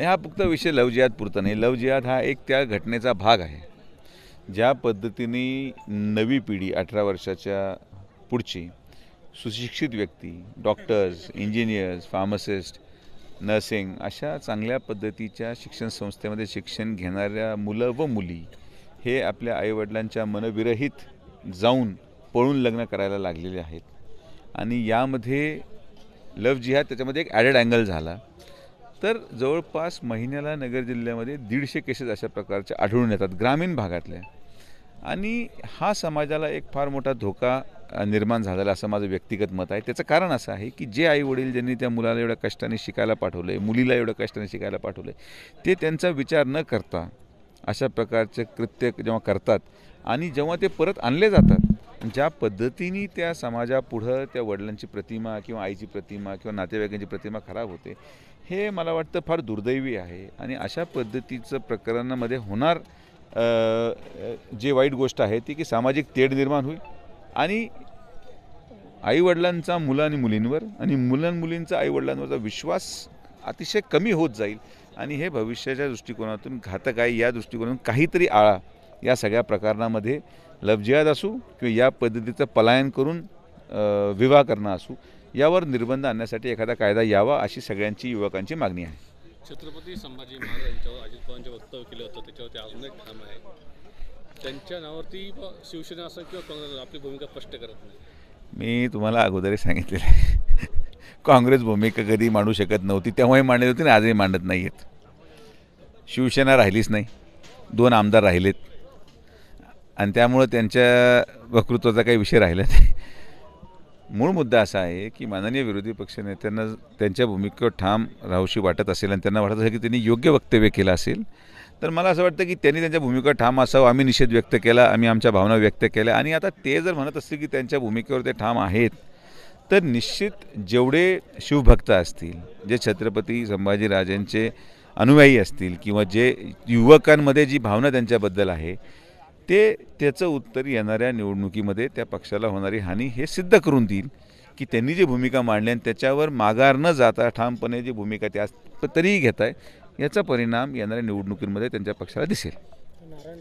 नाही हा फक्त विषय जिहाद पुरता नाही लव जिहाद हा एक त्या घटनेचा भाग आहे ज्या पद्धतीने नवी पिढी अठरा वर्षाच्या पुढची सुशिक्षित व्यक्ती डॉक्टर्स इंजिनियर्स फार्मसिस्ट नर्सिंग अशा चांगल्या पद्धतीच्या शिक्षण संस्थेमध्ये शिक्षण घेणाऱ्या मुलं व मुली हे आपल्या आईवडिलांच्या मनविरहित जाऊन पळून लग्न करायला लागलेले आहेत आणि यामध्ये लव जिहाद त्याच्यामध्ये एक ॲडेड अँगल झाला तर जवळपास महिन्याला नगर जिल्ह्यामध्ये दीडशे केसेस अशा प्रकारचे आढळून येतात ग्रामीण भागातले आणि हा समाजाला एक फार मोठा धोका निर्माण झालेला असं माझं व्यक्तिगत मत आहे त्याचं कारण असं आहे की जे आई वडील ज्यांनी त्या मुलाला एवढ्या कष्टाने शिकायला पाठवलं आहे मुलीला एवढ्या कष्टाने शिकायला पाठवलं आहे ते त्यांचा विचार न करता अशा प्रकारचे कृत्य जेव्हा करतात आणि जेव्हा ते परत आणले जातात ज्या पद्धतीने त्या समाजापुढं त्या वडिलांची प्रतिमा किंवा आईची प्रतिमा किंवा नातेवाईकांची प्रतिमा खराब होते हे मला वाटतं फार दुर्दैवी आहे आणि अशा पद्धतीचं प्रकरणामध्ये होणार जे वाईट गोष्ट आहे ती की सामाजिक तेढ निर्माण होईल आणि आईवडिलांचा मुलं आणि मुलींवर आणि मुलं मुलींचा आईवडिलांवरचा विश्वास अतिशय कमी होत जाईल आणि हे भविष्याच्या दृष्टिकोनातून घातक आहे या दृष्टिकोनातून काहीतरी आळा या सगळ्या प्रकरणामध्ये लफ्जियात असू किंवा या पद्धतीचं पलायन करून विवाह करणं असू यावर निर्बंध आणण्यासाठी एखादा कायदा यावा अशी सगळ्यांची युवकांची मागणी आहे छत्रपती संभाजी महाराज यांच्यावर अजित पवारांचे वक्तव्य केलं होतं ठाम त्यांच्या नावावरती शिवसेना असं किंवा काँग्रेस आपली भूमिका स्पष्ट करत नाही मी तुम्हाला अगोदर सांगितलेलं आहे काँग्रेस भूमिका कधी मांडू शकत नव्हती तेव्हाही मांडत होती आणि आजही मांडत नाही आहेत शिवसेना राहिलीच नाही दोन आमदार राहिलेत आणि त्यामुळं त्यांच्या वक्तृत्वाचा काही विषय राहिला नाही मूळ मुद्दा असा आहे की माननीय विरोधी पक्षनेत्यांना त्यांच्या भूमिकेवर ठाम राहूशी वाटत असेल आणि त्यांना वाटत असेल की त्यांनी योग्य वक्तव्य केलं असेल तर मला असं वाटतं की त्यांनी त्यांच्या भूमिकेवर ठाम असावं आम्ही निषेध व्यक्त केला आम्ही आमच्या भावना व्यक्त केल्या आणि आता ते जर म्हणत असतील की त्यांच्या भूमिकेवर ते ठाम आहेत तर निश्चित जेवढे शिवभक्त असतील जे छत्रपती संभाजीराजांचे अनुयायी असतील किंवा जे युवकांमध्ये जी भावना त्यांच्याबद्दल आहे ते त्याचं उत्तर येणाऱ्या निवडणुकीमध्ये त्या पक्षाला होणारी हानी हे सिद्ध करून देईल की त्यांनी जी भूमिका मांडली आणि त्याच्यावर माघार न जाता ठामपणे जी भूमिका त्या तरीही घेत आहे याचा परिणाम येणाऱ्या निवडणुकींमध्ये त्यांच्या पक्षाला दिसेल